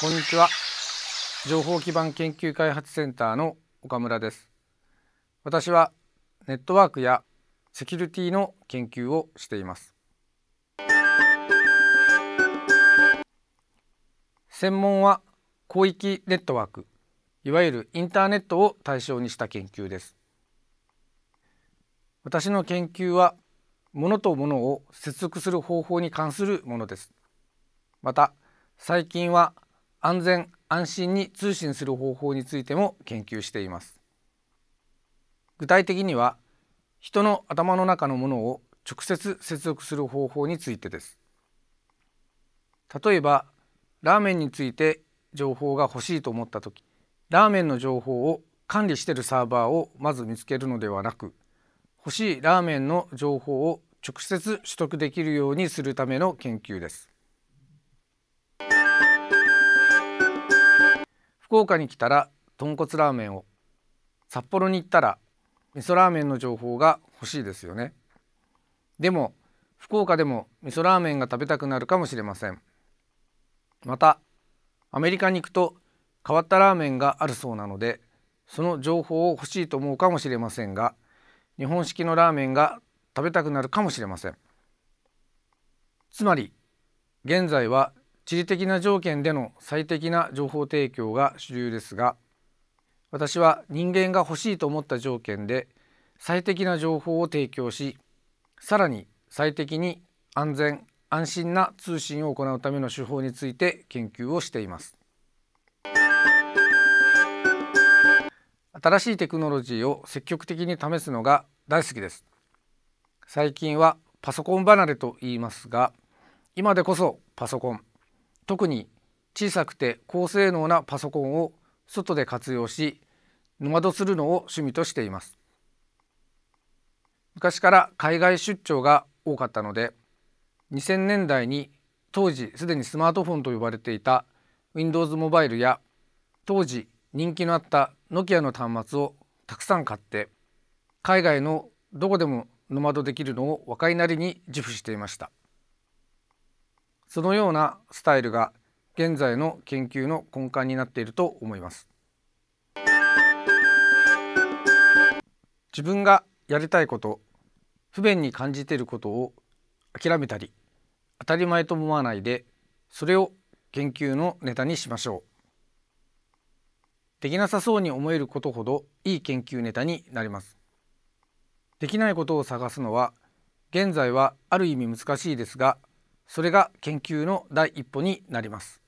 こんにちは情報基盤研究開発センターの岡村です私はネットワークやセキュリティの研究をしています専門は広域ネットワークいわゆるインターネットを対象にした研究です私の研究は物と物を接続する方法に関するものですまた最近は安全安心に通信する方法についても研究しています具体的には人の頭の中のものを直接接続する方法についてです例えばラーメンについて情報が欲しいと思った時ラーメンの情報を管理しているサーバーをまず見つけるのではなく欲しいラーメンの情報を直接取得できるようにするための研究です福岡に来たら豚骨ラーメンを札幌に行ったら味噌ラーメンの情報が欲しいですよねでも福岡でも味噌ラーメンが食べたくなるかもしれませんまたアメリカに行くと変わったラーメンがあるそうなのでその情報を欲しいと思うかもしれませんが日本式のラーメンが食べたくなるかもしれませんつまり現在は地理的な条件での最適な情報提供が主流ですが私は人間が欲しいと思った条件で最適な情報を提供しさらに最適に安全安心な通信を行うための手法について研究をしています新しいテクノロジーを積極的に試すのが大好きです最近はパソコン離れと言いますが今でこそパソコン特に小さくて高性能なパソコンを外で活用しノマドするのを趣味としています昔から海外出張が多かったので2000年代に当時すでにスマートフォンと呼ばれていた Windows モバイルや当時人気のあったノキアの端末をたくさん買って海外のどこでもノマドできるのを若いなりに自負していましたそのようなスタイルが現在の研究の根幹になっていると思います自分がやりたいこと不便に感じていることを諦めたり当たり前と思わないでそれを研究のネタにしましょうできなさそうに思えることほどいい研究ネタになりますできないことを探すのは現在はある意味難しいですがそれが研究の第一歩になります